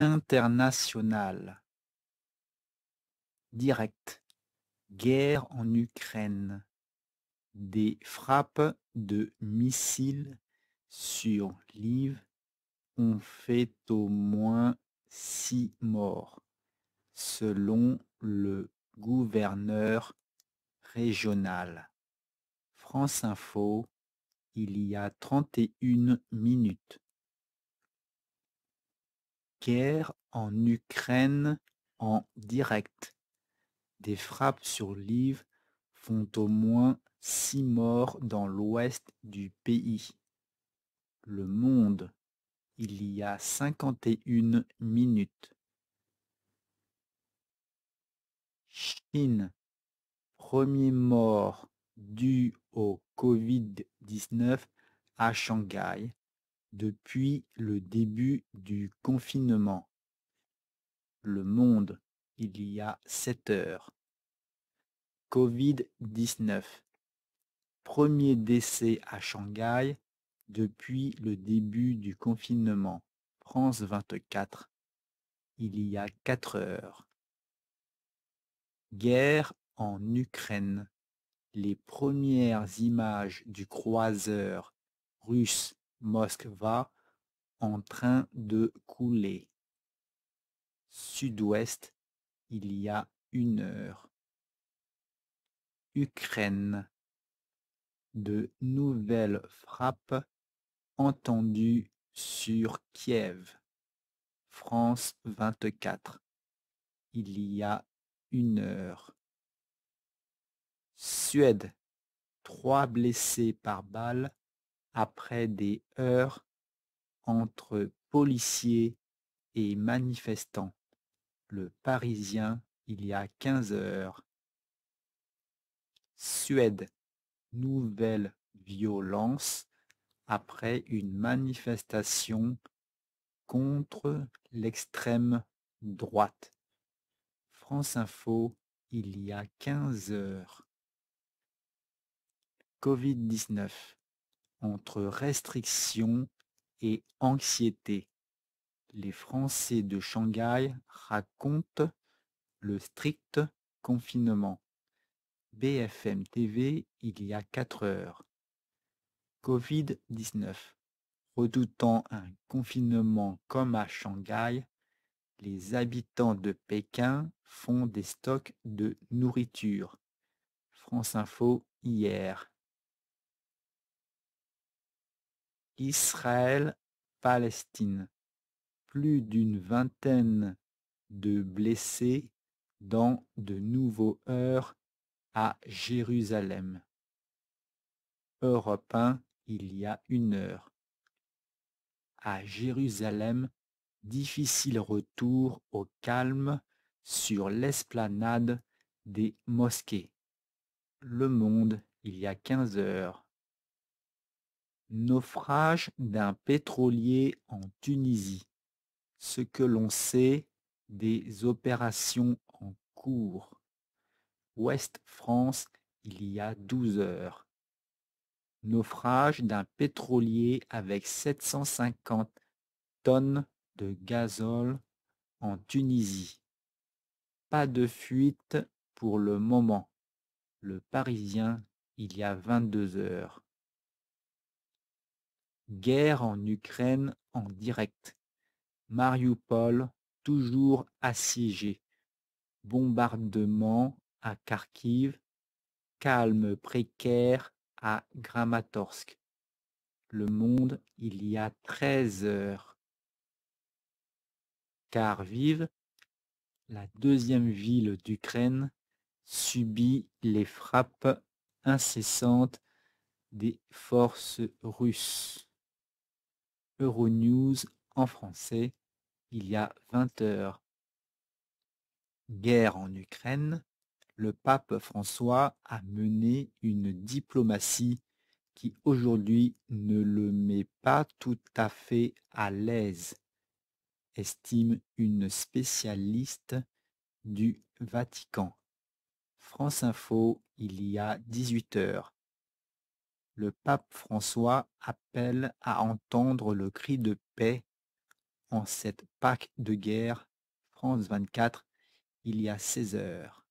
International. Direct. Guerre en Ukraine Des frappes de missiles sur l'IV ont fait au moins six morts, selon le gouverneur régional. France Info, il y a 31 minutes guerre en Ukraine en direct. Des frappes sur Lviv font au moins six morts dans l'ouest du pays. Le monde, il y a 51 minutes. Chine, premier mort dû au Covid-19 à Shanghai, depuis le début du confinement. Le monde, il y a 7 heures. Covid-19. Premier décès à Shanghai depuis le début du confinement. France 24. Il y a 4 heures. Guerre en Ukraine. Les premières images du croiseur russe Moskva en train de couler. Sud-Ouest, il y a une heure. Ukraine. De nouvelles frappes entendues sur Kiev. France 24. Il y a une heure. Suède. Trois blessés par balle après des heures entre policiers et manifestants. Le Parisien, il y a 15 heures. Suède, nouvelle violence après une manifestation contre l'extrême droite. France Info, il y a 15 heures. Covid-19 entre restriction et anxiété. Les Français de Shanghai racontent le strict confinement. BFM TV il y a 4 heures. Covid-19. Redoutant un confinement comme à Shanghai, les habitants de Pékin font des stocks de nourriture. France Info hier. Israël-Palestine. Plus d'une vingtaine de blessés dans de nouveaux heurts à Jérusalem. Europe 1, il y a une heure. À Jérusalem, difficile retour au calme sur l'esplanade des mosquées. Le Monde, il y a 15 heures. Naufrage d'un pétrolier en Tunisie. Ce que l'on sait des opérations en cours. Ouest France, il y a 12 heures. Naufrage d'un pétrolier avec 750 tonnes de gazole en Tunisie. Pas de fuite pour le moment. Le Parisien, il y a 22 heures guerre en Ukraine en direct. Mariupol toujours assiégé. Bombardement à Kharkiv. Calme précaire à Gramatorsk. Le monde il y a 13 heures. Kharkiv, la deuxième ville d'Ukraine, subit les frappes incessantes des forces russes. Euronews en français il y a 20 heures. Guerre en Ukraine, le pape François a mené une diplomatie qui aujourd'hui ne le met pas tout à fait à l'aise, estime une spécialiste du Vatican. France Info, il y a 18 heures le pape François appelle à entendre le cri de paix en cette Pâque de guerre, France 24, il y a 16 heures.